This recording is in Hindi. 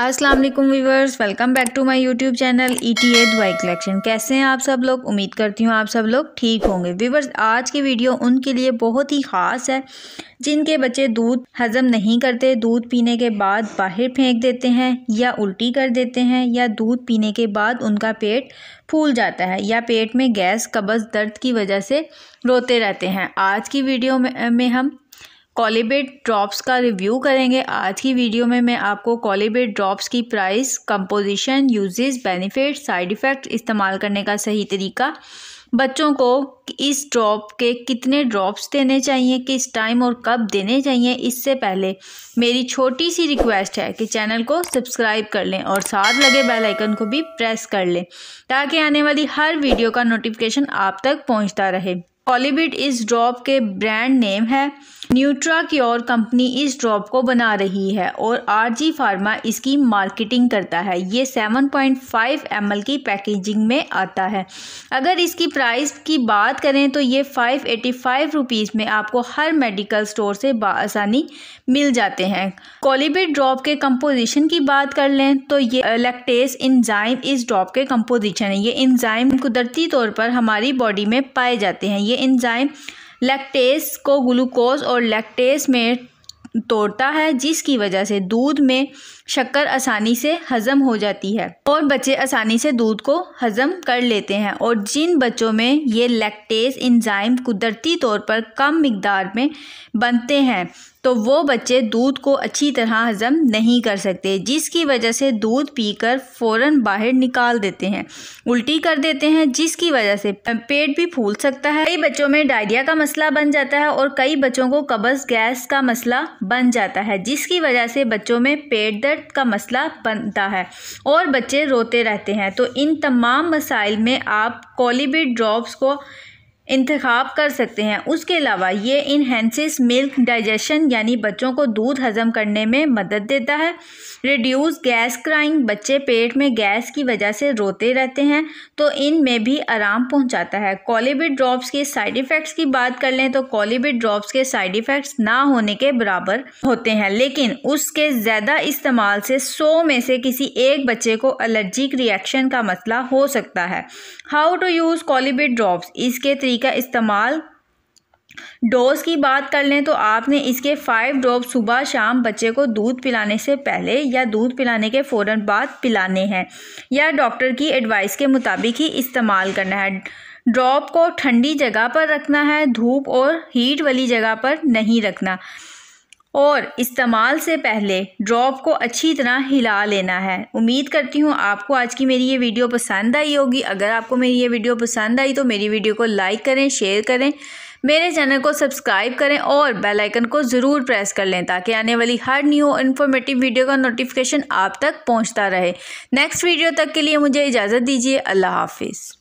अस्सलाम वालेकुम viewers welcome back to my YouTube channel E T A दवाई कलेक्शन कैसे हैं आप सब लोग उम्मीद करती हूँ आप सब लोग ठीक होंगे वीवर्स आज की वीडियो उनके लिए बहुत ही ख़ास है जिनके बच्चे दूध हजम नहीं करते दूध पीने के बाद बाहर फेंक देते हैं या उल्टी कर देते हैं या दूध पीने के बाद उनका पेट फूल जाता है या पेट में गैस कब्ज़ दर्द की वजह से रोते रहते हैं आज की वीडियो में, में हम कॉलीबेट ड्रॉप्स का रिव्यू करेंगे आज की वीडियो में मैं आपको कॉलीबेट ड्रॉप्स की price composition uses benefit side effect इस्तेमाल करने का सही तरीका बच्चों को इस ड्रॉप के कितने ड्रॉप्स देने चाहिए किस टाइम और कब देने चाहिए इससे पहले मेरी छोटी सी रिक्वेस्ट है कि चैनल को सब्सक्राइब कर लें और साथ लगे बेल आइकन को भी प्रेस कर लें ताकि आने वाली हर वीडियो का नोटिफिकेशन आप तक पहुंचता रहे पॉलीबिट इस ड्रॉप के ब्रांड नेम है न्यूट्रा की और कंपनी इस ड्रॉप को बना रही है और आरजी फार्मा इसकी मार्केटिंग करता है ये 7.5 पॉइंट की पैकेजिंग में आता है अगर इसकी प्राइस की बात करें तो ये 585 एटी में आपको हर मेडिकल स्टोर से आसानी मिल जाते हैं कॉलीबिट ड्रॉप के कंपोजिशन की बात कर लें तो ये लैक्टेस इंजाइम इस ड्रॉप के कंपोजिशन है ये इंजाइम कुदरती तौर पर हमारी बॉडी में पाए जाते हैं ये इंजाइम लैक्टेस को ग्लूकोज और लैक्टेस में तोड़ता है जिसकी वजह से दूध में शक्कर आसानी से हज़म हो जाती है और बच्चे आसानी से दूध को हज़म कर लेते हैं और जिन बच्चों में ये लैक्टेस इंजाइम कुदरती तौर पर कम मकदार में बनते हैं तो वो बच्चे दूध को अच्छी तरह हज़म नहीं कर सकते जिसकी वजह से दूध पीकर फ़ौर बाहर निकाल देते हैं उल्टी कर देते हैं जिसकी वजह से पेट भी फूल सकता है कई बच्चों में डायरिया का मसला बन जाता है और कई बच्चों को कब्ज़ गैस का मसला बन जाता है जिसकी वजह से बच्चों में पेट दर्द का मसला बनता है और बच्चे रोते रहते हैं तो इन तमाम मसाइल में आप कॉलीबिड ड्रॉप्स को इंतखब कर सकते हैं उसके अलावा ये इन्हेंसेस मिल्क डाइजेशन यानी बच्चों को दूध हज़म करने में मदद देता है रिड्यूस गैस क्राइंग बच्चे पेट में गैस की वजह से रोते रहते हैं तो इन में भी आराम पहुंचाता है कॉलीबिड ड्रॉप्स के साइड इफ़ेक्ट्स की बात कर लें तो कॉलीबिड ड्रॉप्स के साइड इफ़ेक्ट्स ना होने के बराबर होते हैं लेकिन उसके ज़्यादा इस्तेमाल से सौ में से किसी एक बच्चे को एलर्जिक रिएक्शन का मसला हो सकता है how to use Colibid drops इसके तरीके का इस्तेमाल डोज की बात कर लें तो आपने इसके फाइव ड्रॉप सुबह शाम बच्चे को दूध पिलाने से पहले या दूध पिलाने के फ़ौर बाद पिलाने हैं या डॉक्टर की एडवाइस के मुताबिक ही इस्तेमाल करना है ड्रॉप को ठंडी जगह पर रखना है धूप और हीट वाली जगह पर नहीं रखना और इस्तेमाल से पहले ड्रॉप को अच्छी तरह हिला लेना है उम्मीद करती हूँ आपको आज की मेरी ये वीडियो पसंद आई होगी अगर आपको मेरी ये वीडियो पसंद आई तो मेरी वीडियो को लाइक करें शेयर करें मेरे चैनल को सब्सक्राइब करें और बेल आइकन को ज़रूर प्रेस कर लें ताकि आने वाली हर न्यू इन्फॉर्मेटिव वीडियो का नोटिफिकेशन आप तक पहुँचता रहे नेक्स्ट वीडियो तक के लिए मुझे इजाज़त दीजिए अल्लाह हाफिज़